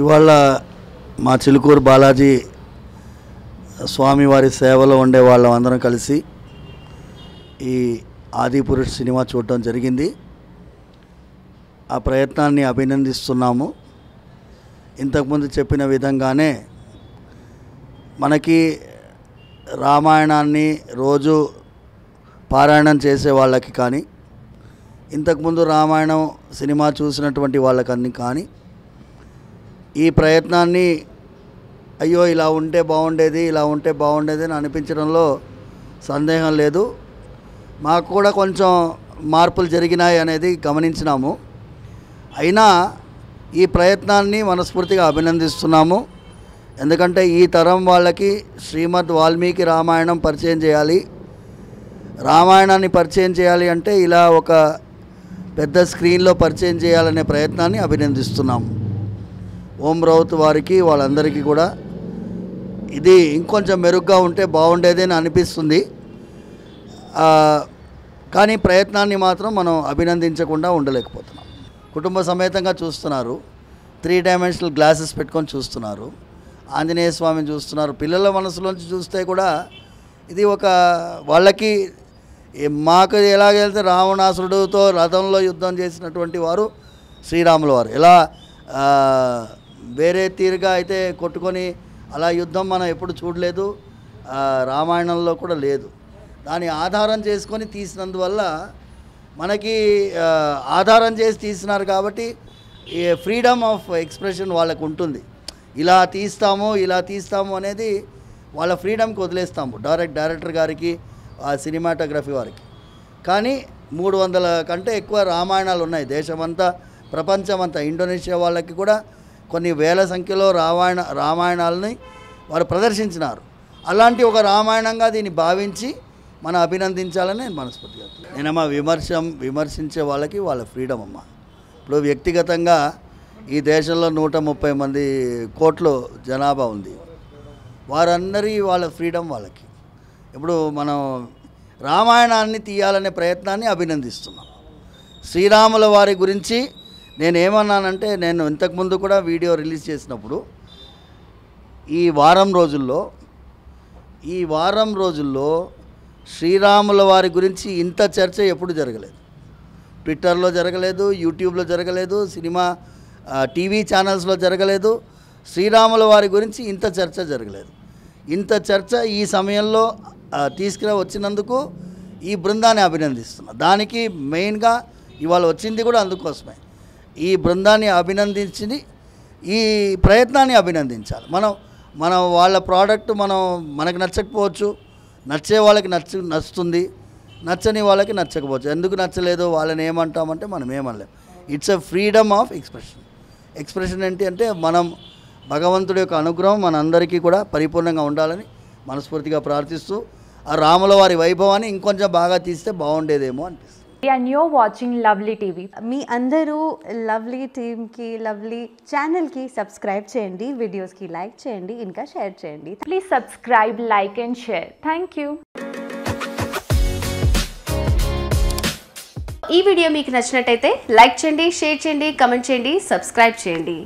ఇవాళ మా చిలుకూరు బాలాజీ స్వామివారి సేవలో ఉండే వాళ్ళం అందరం కలిసి ఈ ఆదిపురుష్ సినిమా చూడటం జరిగింది ఆ ప్రయత్నాన్ని అభినందిస్తున్నాము ఇంతకుముందు చెప్పిన విధంగానే మనకి రామాయణాన్ని రోజు పారాయణం చేసే వాళ్ళకి కానీ ఇంతకుముందు రామాయణం సినిమా చూసినటువంటి వాళ్ళకన్నీ కానీ ఈ ప్రయత్నాన్ని అయ్యో ఇలా ఉంటే బాగుండేది ఇలా ఉంటే బాగుండేది అని అనిపించడంలో సందేహం లేదు మాకు కూడా కొంచెం మార్పులు జరిగినాయి అనేది గమనించినాము అయినా ఈ ప్రయత్నాన్ని మనస్ఫూర్తిగా అభినందిస్తున్నాము ఎందుకంటే ఈ తరం వాళ్ళకి శ్రీమద్ వాల్మీకి రామాయణం పరిచయం చేయాలి రామాయణాన్ని పరిచయం చేయాలి అంటే ఇలా ఒక పెద్ద స్క్రీన్లో పరిచయం చేయాలనే ప్రయత్నాన్ని అభినందిస్తున్నాము ఓం రావుత్ వారికి వాళ్ళందరికీ కూడా ఇది ఇంకొంచెం మెరుగ్గా ఉంటే అని అనిపిస్తుంది కానీ ప్రయత్నాన్ని మాత్రం మనం అభినందించకుండా ఉండలేకపోతున్నాం కుటుంబ సమేతంగా చూస్తున్నారు త్రీ డైమెన్షనల్ గ్లాసెస్ పెట్టుకొని చూస్తున్నారు ఆంజనేయ స్వామిని చూస్తున్నారు పిల్లల మనసులోంచి చూస్తే కూడా ఇది ఒక వాళ్ళకి మాకు ఎలాగైతే రావణాసురుడితో రథంలో యుద్ధం చేసినటువంటి వారు శ్రీరాముల వారు ఎలా వేరే తీరుగా అయితే కొట్టుకొని అలా యుద్ధం మనం ఎప్పుడు చూడలేదు రామాయణంలో కూడా లేదు దాని ఆధారం చేసుకొని తీసినందువల్ల మనకి ఆధారం చేసి తీసినారు కాబట్టి ఫ్రీడమ్ ఆఫ్ ఎక్స్ప్రెషన్ వాళ్ళకు ఉంటుంది ఇలా తీస్తాము ఇలా తీస్తాము అనేది వాళ్ళ ఫ్రీడమ్కి వదిలేస్తాము డైరెక్ట్ డైరెక్టర్ గారికి ఆ సినిమాటోగ్రఫీ వారికి కానీ మూడు వందల కంటే ఎక్కువ రామాయణాలు ఉన్నాయి దేశమంతా ప్రపంచమంతా ఇండోనేషియా వాళ్ళకి కూడా కొన్ని వేల సంఖ్యలో రామాయణ రామాయణాలని వారు ప్రదర్శించినారు అలాంటి ఒక రామాయణంగా దీన్ని భావించి మనం అభినందించాలని నేను మనస్ఫూర్తిగా నేనమ్మా విమర్శం విమర్శించే వాళ్ళకి వాళ్ళ ఫ్రీడమ్ అమ్మ ఇప్పుడు వ్యక్తిగతంగా ఈ దేశంలో నూట ముప్పై మంది కోట్లు జనాభా ఉంది వారందరి వాళ్ళ ఫ్రీడమ్ వాళ్ళకి ఇప్పుడు మనం రామాయణాన్ని తీయాలనే ప్రయత్నాన్ని అభినందిస్తున్నాం శ్రీరాముల వారి గురించి నేను ఏమన్నానంటే నేను ఇంతకుముందు కూడా వీడియో రిలీజ్ చేసినప్పుడు ఈ వారం రోజుల్లో ఈ వారం రోజుల్లో శ్రీరాముల వారి గురించి ఇంత చర్చ ఎప్పుడు జరగలేదు ట్విట్టర్లో జరగలేదు యూట్యూబ్లో జరగలేదు సినిమా టీవీ ఛానల్స్లో జరగలేదు శ్రీరాముల వారి గురించి ఇంత చర్చ జరగలేదు ఇంత చర్చ ఈ సమయంలో తీసుకురా వచ్చినందుకు ఈ బృందాన్ని అభినందిస్తున్నా దానికి మెయిన్గా ఇవాళ వచ్చింది కూడా అందుకోసమే ఈ బృందాన్ని అభినందించి ఈ ప్రయత్నాన్ని అభినందించాలి మనం మనం వాళ్ళ ప్రోడక్ట్ మనం మనకు నచ్చకపోవచ్చు నచ్చే వాళ్ళకి నచ్చ నచ్చుతుంది నచ్చని వాళ్ళకి నచ్చకపోవచ్చు ఎందుకు నచ్చలేదు వాళ్ళని ఏమంటామంటే మనం ఏమనలేం it's a freedom of expression expression ఏంటి అంటే మనం భగవంతుడి యొక్క అనుగ్రహం మనందరికీ కూడా పరిపూర్ణంగా ఉండాలని మనస్ఫూర్తిగా ప్రార్థిస్తూ ఆ రాముల వారి వైభవాన్ని ఇంకొంచెం బాగా తీస్తే బాగుండేదేమో అనిపిస్తుంది and you're watching lovely TV మీ అందరూ లవ్లీ టీమ్కి లవ్లీ ఛానల్కి సబ్స్క్రైబ్ చేయండి వీడియోస్కి లైక్ చేయండి ఇంకా షేర్ చేయండి please subscribe like and share thank you ఈ వీడియో మీకు నచ్చినట్టయితే లైక్ చేయండి షేర్ చేయండి కమెంట్ చేయండి సబ్స్క్రైబ్ చేయండి